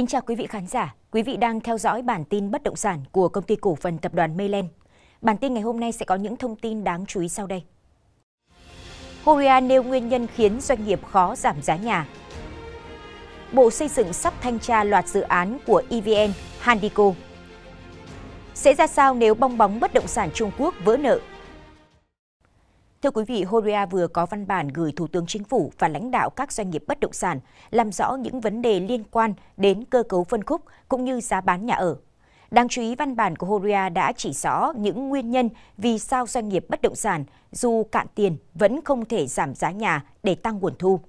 Kính chào quý vị khán giả, quý vị đang theo dõi bản tin bất động sản của công ty cổ phần tập đoàn Mayland. Bản tin ngày hôm nay sẽ có những thông tin đáng chú ý sau đây. Horia nêu nguyên nhân khiến doanh nghiệp khó giảm giá nhà. Bộ xây dựng sắp thanh tra loạt dự án của EVN, Handico. Sẽ ra sao nếu bong bóng bất động sản Trung Quốc vỡ nợ Thưa quý vị, Horea vừa có văn bản gửi Thủ tướng Chính phủ và lãnh đạo các doanh nghiệp bất động sản làm rõ những vấn đề liên quan đến cơ cấu phân khúc cũng như giá bán nhà ở. Đáng chú ý, văn bản của Horea đã chỉ rõ những nguyên nhân vì sao doanh nghiệp bất động sản dù cạn tiền vẫn không thể giảm giá nhà để tăng nguồn thu.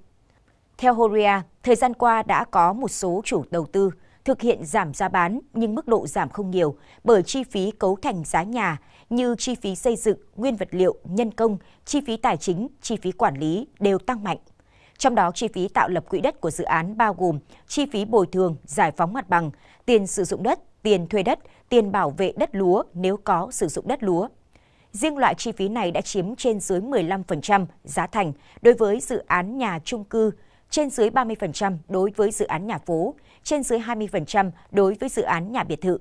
Theo Horea, thời gian qua đã có một số chủ đầu tư thực hiện giảm giá bán nhưng mức độ giảm không nhiều bởi chi phí cấu thành giá nhà như chi phí xây dựng, nguyên vật liệu, nhân công, chi phí tài chính, chi phí quản lý đều tăng mạnh. Trong đó, chi phí tạo lập quỹ đất của dự án bao gồm chi phí bồi thường, giải phóng mặt bằng, tiền sử dụng đất, tiền thuê đất, tiền bảo vệ đất lúa nếu có sử dụng đất lúa. Riêng loại chi phí này đã chiếm trên dưới 15% giá thành đối với dự án nhà trung cư, trên dưới 30% đối với dự án nhà phố, trên dưới 20% đối với dự án nhà biệt thự.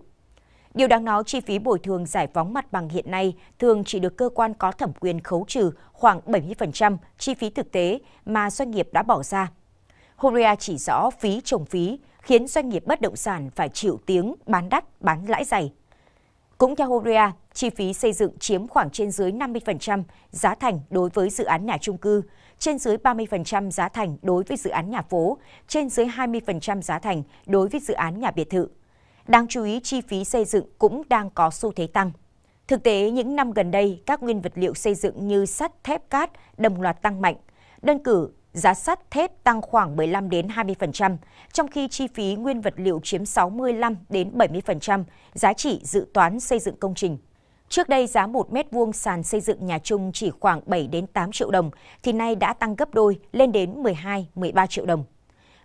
Điều đáng nói, chi phí bồi thường giải phóng mặt bằng hiện nay thường chỉ được cơ quan có thẩm quyền khấu trừ khoảng 70% chi phí thực tế mà doanh nghiệp đã bỏ ra. Horea chỉ rõ phí trồng phí khiến doanh nghiệp bất động sản phải chịu tiếng bán đắt, bán lãi dày. Cũng theo Horea, chi phí xây dựng chiếm khoảng trên dưới 50% giá thành đối với dự án nhà trung cư, trên dưới 30% giá thành đối với dự án nhà phố, trên dưới 20% giá thành đối với dự án nhà biệt thự. Đáng chú ý, chi phí xây dựng cũng đang có xu thế tăng. Thực tế, những năm gần đây, các nguyên vật liệu xây dựng như sắt, thép, cát đồng loạt tăng mạnh. Đơn cử, giá sắt thép tăng khoảng 15 đến 20%, trong khi chi phí nguyên vật liệu chiếm 65 đến 70% giá trị dự toán xây dựng công trình. Trước đây giá 1 mét vuông sàn xây dựng nhà chung chỉ khoảng 7 đến 8 triệu đồng thì nay đã tăng gấp đôi lên đến 12, 13 triệu đồng.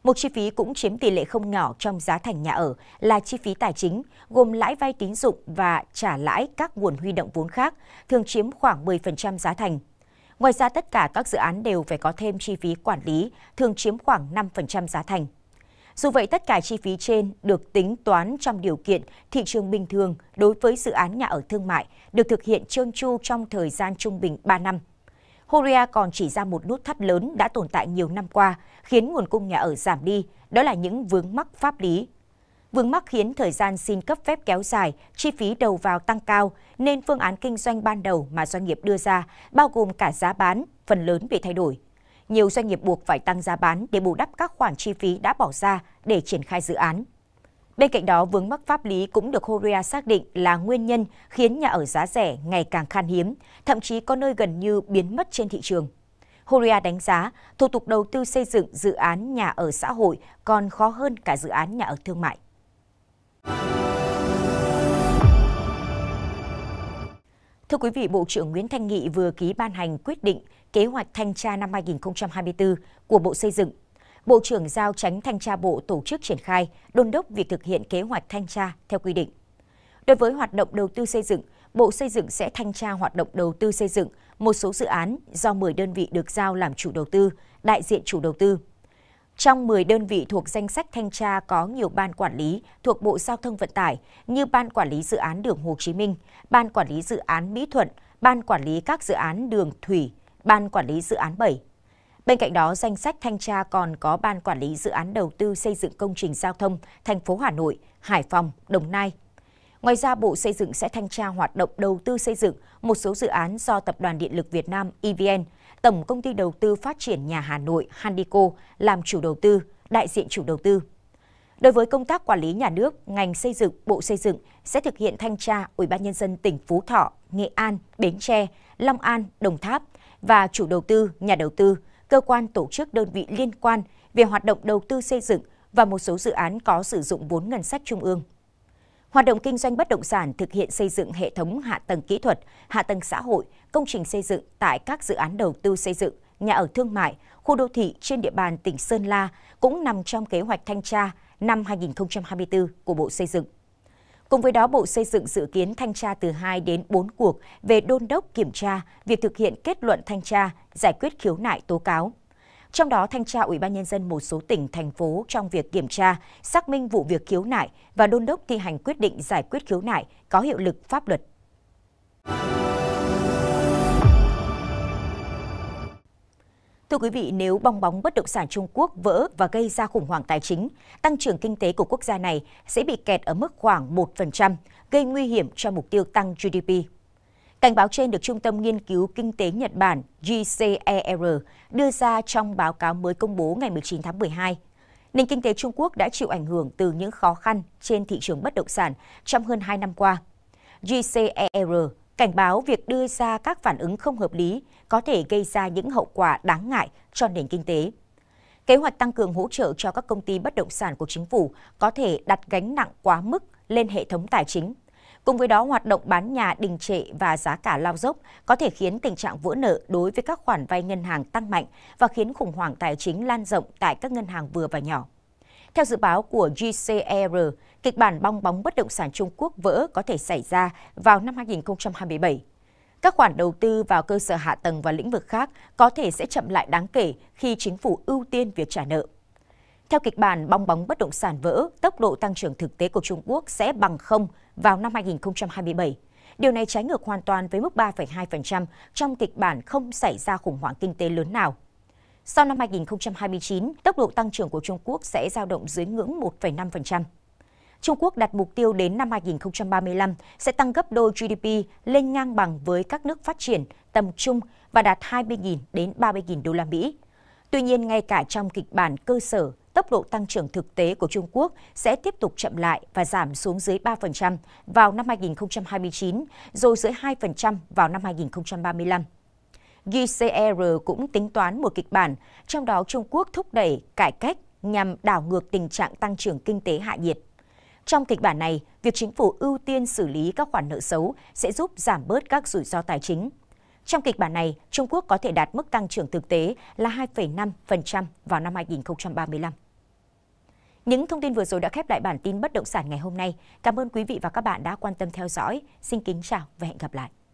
Một chi phí cũng chiếm tỷ lệ không nhỏ trong giá thành nhà ở là chi phí tài chính, gồm lãi vay tín dụng và trả lãi các nguồn huy động vốn khác, thường chiếm khoảng 10% giá thành. Ngoài ra tất cả các dự án đều phải có thêm chi phí quản lý, thường chiếm khoảng 5% giá thành. Dù vậy, tất cả chi phí trên được tính toán trong điều kiện thị trường bình thường đối với dự án nhà ở thương mại được thực hiện trơn tru trong thời gian trung bình 3 năm. Horia còn chỉ ra một nút thắt lớn đã tồn tại nhiều năm qua, khiến nguồn cung nhà ở giảm đi, đó là những vướng mắc pháp lý. Vướng mắc khiến thời gian xin cấp phép kéo dài, chi phí đầu vào tăng cao, nên phương án kinh doanh ban đầu mà doanh nghiệp đưa ra, bao gồm cả giá bán, phần lớn bị thay đổi. Nhiều doanh nghiệp buộc phải tăng giá bán để bù đắp các khoản chi phí đã bỏ ra để triển khai dự án. Bên cạnh đó, vướng mắc pháp lý cũng được Horia xác định là nguyên nhân khiến nhà ở giá rẻ ngày càng khan hiếm, thậm chí có nơi gần như biến mất trên thị trường. Horia đánh giá, thủ tục đầu tư xây dựng dự án nhà ở xã hội còn khó hơn cả dự án nhà ở thương mại. Thưa quý vị, Bộ trưởng Nguyễn Thanh Nghị vừa ký ban hành quyết định kế hoạch thanh tra năm 2024 của Bộ Xây dựng Bộ trưởng giao tránh thanh tra bộ tổ chức triển khai, đôn đốc việc thực hiện kế hoạch thanh tra theo quy định. Đối với hoạt động đầu tư xây dựng, Bộ Xây dựng sẽ thanh tra hoạt động đầu tư xây dựng một số dự án do 10 đơn vị được giao làm chủ đầu tư, đại diện chủ đầu tư. Trong 10 đơn vị thuộc danh sách thanh tra có nhiều ban quản lý thuộc Bộ Giao thông Vận tải như Ban Quản lý Dự án Đường Hồ Chí Minh, Ban Quản lý Dự án Mỹ Thuận, Ban Quản lý các dự án đường thủy, Ban Quản lý Dự án 7, Bên cạnh đó, danh sách thanh tra còn có Ban Quản lý Dự án Đầu tư xây dựng công trình giao thông thành phố Hà Nội, Hải Phòng, Đồng Nai. Ngoài ra, Bộ Xây dựng sẽ thanh tra hoạt động đầu tư xây dựng một số dự án do Tập đoàn Điện lực Việt Nam EVN, Tổng Công ty Đầu tư Phát triển Nhà Hà Nội Handico làm chủ đầu tư, đại diện chủ đầu tư. Đối với công tác quản lý nhà nước, ngành xây dựng, Bộ Xây dựng sẽ thực hiện thanh tra Ủy ban nhân dân tỉnh Phú Thọ, Nghệ An, Bến Tre, Long An, Đồng Tháp và chủ đầu tư, nhà đầu tư cơ quan tổ chức đơn vị liên quan về hoạt động đầu tư xây dựng và một số dự án có sử dụng vốn ngân sách trung ương. Hoạt động kinh doanh bất động sản thực hiện xây dựng hệ thống hạ tầng kỹ thuật, hạ tầng xã hội, công trình xây dựng tại các dự án đầu tư xây dựng, nhà ở thương mại, khu đô thị trên địa bàn tỉnh Sơn La cũng nằm trong kế hoạch thanh tra năm 2024 của Bộ Xây dựng. Cùng với đó, Bộ Xây dựng dự kiến thanh tra từ 2 đến 4 cuộc về đôn đốc kiểm tra việc thực hiện kết luận thanh tra giải quyết khiếu nại tố cáo. Trong đó, thanh tra Ủy ban Nhân dân một số tỉnh, thành phố trong việc kiểm tra, xác minh vụ việc khiếu nại và đôn đốc thi hành quyết định giải quyết khiếu nại có hiệu lực pháp luật. Thưa quý vị, nếu bong bóng bất động sản Trung Quốc vỡ và gây ra khủng hoảng tài chính, tăng trưởng kinh tế của quốc gia này sẽ bị kẹt ở mức khoảng 1%, gây nguy hiểm cho mục tiêu tăng GDP. Cảnh báo trên được Trung tâm Nghiên cứu Kinh tế Nhật Bản JCER đưa ra trong báo cáo mới công bố ngày 19 tháng 12. Nền kinh tế Trung Quốc đã chịu ảnh hưởng từ những khó khăn trên thị trường bất động sản trong hơn 2 năm qua. JCER cảnh báo việc đưa ra các phản ứng không hợp lý có thể gây ra những hậu quả đáng ngại cho nền kinh tế. Kế hoạch tăng cường hỗ trợ cho các công ty bất động sản của chính phủ có thể đặt gánh nặng quá mức lên hệ thống tài chính Cùng với đó, hoạt động bán nhà đình trệ và giá cả lao dốc có thể khiến tình trạng vỡ nợ đối với các khoản vay ngân hàng tăng mạnh và khiến khủng hoảng tài chính lan rộng tại các ngân hàng vừa và nhỏ. Theo dự báo của GCR, e kịch bản bong bóng bất động sản Trung Quốc vỡ có thể xảy ra vào năm 2027. Các khoản đầu tư vào cơ sở hạ tầng và lĩnh vực khác có thể sẽ chậm lại đáng kể khi chính phủ ưu tiên việc trả nợ. Theo kịch bản bong bóng bất động sản vỡ, tốc độ tăng trưởng thực tế của Trung Quốc sẽ bằng không vào năm 2027. Điều này trái ngược hoàn toàn với mức 3,2% trong kịch bản không xảy ra khủng hoảng kinh tế lớn nào. Sau năm 2029, tốc độ tăng trưởng của Trung Quốc sẽ dao động dưới ngưỡng 1,5%. Trung Quốc đặt mục tiêu đến năm 2035 sẽ tăng gấp đôi GDP lên ngang bằng với các nước phát triển tầm trung và đạt 20.000 đến 30.000 đô la Mỹ. Tuy nhiên, ngay cả trong kịch bản cơ sở tốc độ tăng trưởng thực tế của Trung Quốc sẽ tiếp tục chậm lại và giảm xuống dưới 3% vào năm 2029, rồi dưới 2% vào năm 2035. GCR e cũng tính toán một kịch bản, trong đó Trung Quốc thúc đẩy cải cách nhằm đảo ngược tình trạng tăng trưởng kinh tế hạ nhiệt. Trong kịch bản này, việc chính phủ ưu tiên xử lý các khoản nợ xấu sẽ giúp giảm bớt các rủi ro tài chính. Trong kịch bản này, Trung Quốc có thể đạt mức tăng trưởng thực tế là 2,5% vào năm 2035. Những thông tin vừa rồi đã khép lại bản tin bất động sản ngày hôm nay. Cảm ơn quý vị và các bạn đã quan tâm theo dõi. Xin kính chào và hẹn gặp lại.